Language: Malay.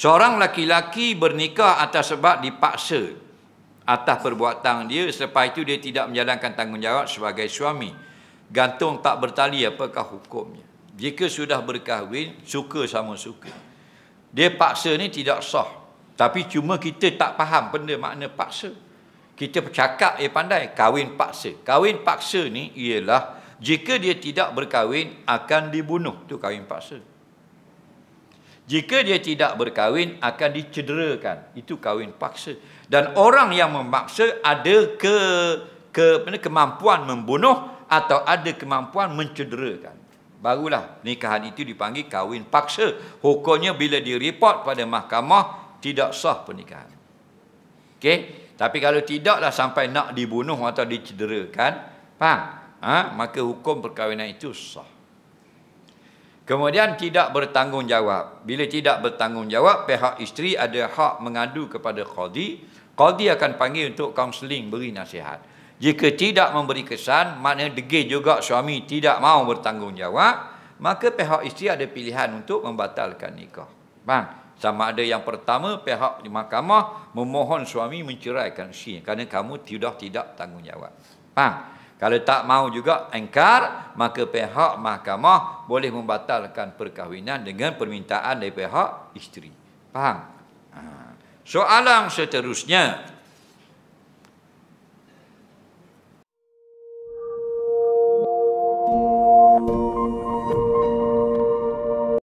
Seorang laki-laki bernikah atas sebab dipaksa atas perbuatan dia selepas itu dia tidak menjalankan tanggungjawab sebagai suami. Gantung tak bertali apakah hukumnya. Jika sudah berkahwin, suka sama suka. Dia paksa ni tidak sah. Tapi cuma kita tak faham benda makna paksa. Kita cakap ya pandai, kahwin paksa. Kahwin paksa ni ialah jika dia tidak berkahwin akan dibunuh. Itu kahwin paksa. Jika dia tidak berkahwin akan dicederakan. Itu kahwin paksa. Dan orang yang memaksa ada ke, ke mana, kemampuan membunuh atau ada kemampuan mencederakan. Barulah nikahan itu dipanggil kahwin paksa. Hukumnya bila direport pada mahkamah tidak sah pernikahan. Okey. Tapi kalau tidaklah sampai nak dibunuh atau dicederakan, faham? Ha? Maka hukum perkahwinan itu sah. Kemudian tidak bertanggungjawab. Bila tidak bertanggungjawab, pihak isteri ada hak mengadu kepada qadi. Qadi akan panggil untuk kaunseling, beri nasihat. Jika tidak memberi kesan, makna degil juga suami tidak mahu bertanggungjawab, maka pihak isteri ada pilihan untuk membatalkan nikah. Faham? Sama ada yang pertama, pihak di mahkamah memohon suami menceraikan isteri kerana kamu sudah tidak tanggungjawab. Faham? Kalau tak mau juga engkar, maka pihak mahkamah boleh membatalkan perkahwinan dengan permintaan dari pihak isteri. Faham? Ha. Soalan seterusnya.